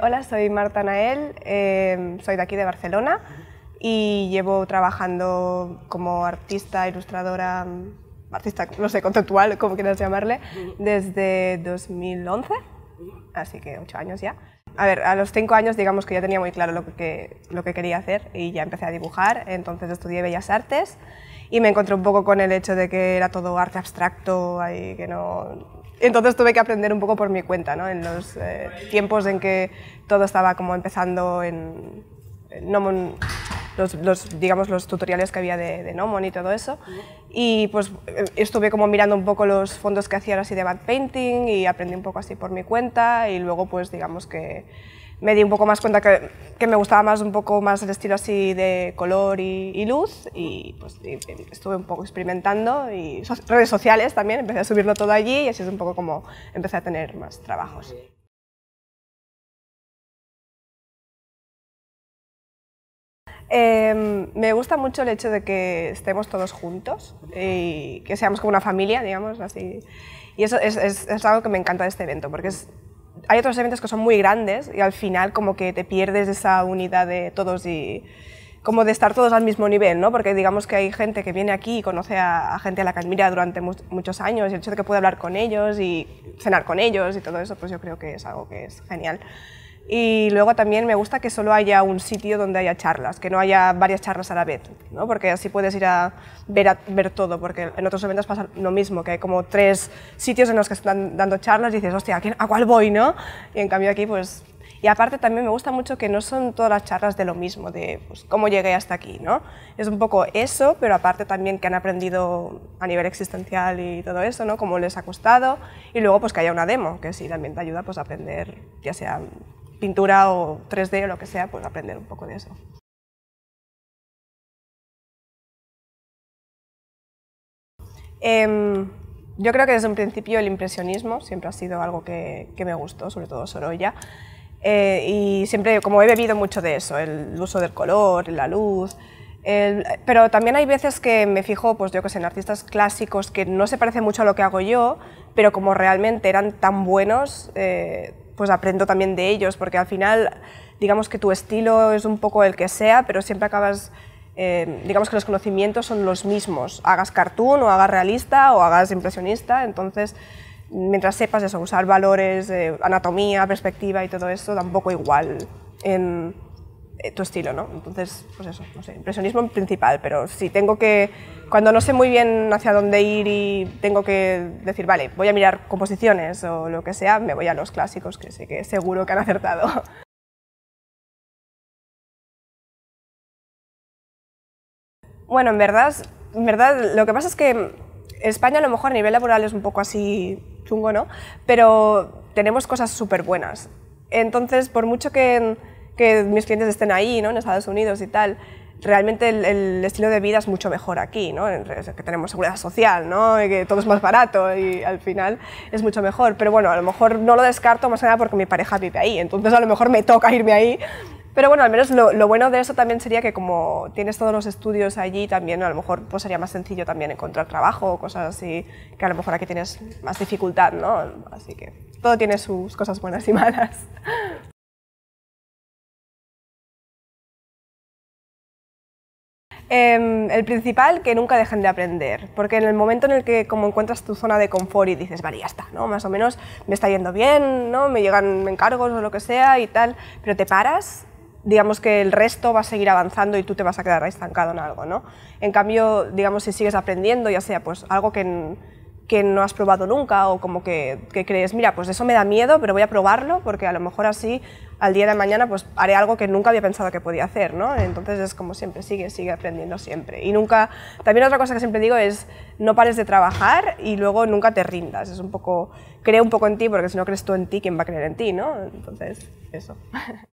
Hola, soy Marta Nael, em, soy de aquí de Barcelona y llevo trabajando como artista, ilustradora, mm, artista, no sé, conceptual, como quieras llamarle, desde 2011, así que ocho años ya a ver, a los cinco años digamos que ya tenía muy claro lo que, lo que quería hacer y ya empecé a dibujar, entonces estudié Bellas Artes y me encontré un poco con el hecho de que era todo arte abstracto y que no entonces tuve que aprender un poco por mi cuenta ¿no? en los eh, tiempos en que todo estaba como empezando en no, los, digamos, los tutoriales que había de, de Nomon y todo eso. Y pues eh, estuve como mirando un poco los fondos que hacían así de bad painting y aprendí un poco así por mi cuenta y luego pues digamos que me di un poco más cuenta que, que, me gustaba más un poco más el estilo así de color y, luz y pues estuve un poco experimentando y redes sociales también, empecé a subirlo todo allí y así es un poco como empecé a tener más trabajos. Em, me gusta mucho el hecho de que estemos todos juntos y que seamos como una familia, digamos, así. Y eso es, algo que me encanta de este evento, porque hay otros eventos que son muy grandes y al final como que te pierdes esa unidad de todos y como de estar todos al mismo nivel, ¿no? Porque digamos que hay gente que viene aquí y conoce a, gente a la que admira durante muchos años y el hecho de que pueda hablar con ellos y cenar con ellos y todo eso, pues yo creo que es algo que es genial y luego también me gusta que solo haya un sitio donde haya charlas, que no haya varias charlas a la vez, ¿no? porque así puedes ir a ver, a ver, todo, porque en otros eventos pasa lo mismo, que hay como tres sitios en los que están dando charlas y dices, hostia, ¿a, cuál voy? ¿no? Y en cambio aquí, pues... Y aparte también me gusta mucho que no son todas las charlas de lo mismo, de pues, cómo llegué hasta aquí, ¿no? Es un poco eso, pero aparte también que han aprendido a nivel existencial y todo eso, ¿no? Cómo les ha costado. Y luego pues que haya una demo, que sí, también te ayuda pues, a aprender, ya sea pintura o 3D o lo que sea, pues aprender un poco de eso. Em, yo creo que desde un principio el impresionismo siempre ha sido algo que, me gustó, sobre todo Sorolla. Eh, y siempre, como he bebido mucho de eso, el uso del color, la luz. pero también hay veces que me fijo, pues yo que sé, en artistas clásicos que no se parece mucho a lo que hago yo, pero como realmente eran tan buenos, eh, pues aprendo también de ellos, porque al final, digamos que tu estilo es un poco el que sea, pero siempre acabas, eh, digamos que los conocimientos son los mismos, hagas cartoon o hagas realista o hagas impresionista, entonces mientras sepas eso, usar valores, eh, anatomía, perspectiva y todo eso, tampoco igual. En, eh, tu estilo, ¿no? Entonces, pues eso, no sé, impresionismo principal, pero si tengo que, cuando no sé muy bien hacia dónde ir y tengo que decir, vale, voy a mirar composiciones o lo que sea, me voy a los clásicos que sé que seguro que han acertado. Bueno, en verdad, en verdad lo que pasa es que España a lo mejor a nivel laboral es un poco así chungo, ¿no? Pero tenemos cosas súper buenas. Entonces, por mucho que que mis clientes estén ahí, ¿no? en Estados Unidos y tal. Realmente el, estilo de vida es mucho mejor aquí, ¿no? que tenemos seguridad social, ¿no? que todo es más barato y al final es mucho mejor. Pero bueno, a lo mejor no lo descarto más que nada porque mi pareja vive ahí, entonces a lo mejor me toca irme ahí. Pero bueno, al menos lo, bueno de eso también sería que como tienes todos los estudios allí, también a lo mejor pues sería más sencillo también encontrar trabajo o cosas así, que a lo mejor aquí tienes más dificultad, ¿no? Así que todo tiene sus cosas buenas y malas. Em, el principal, que nunca dejen de aprender, porque en el momento en el que como encuentras tu zona de confort y dices, vale, ya está, ¿no? Más o menos me está yendo bien, ¿no? Me llegan encargos o lo que sea y tal, pero te paras digamos que el resto va a seguir avanzando y tú te vas a quedar estancado en algo, ¿no? En cambio, digamos, si sigues aprendiendo, ya sea pues algo que que no has probado nunca o como que, crees, mira, pues eso me da miedo, pero voy a probarlo porque a lo mejor así al día de mañana pues haré algo que nunca había pensado que podía hacer, ¿no? Entonces es como siempre, sigue, sigue aprendiendo siempre. Y nunca, también otra cosa que siempre digo es no pares de trabajar y luego nunca te rindas, es un poco, cree un poco en ti porque si no crees tú en ti, ¿quién va a creer en ti, ¿no? Entonces, eso.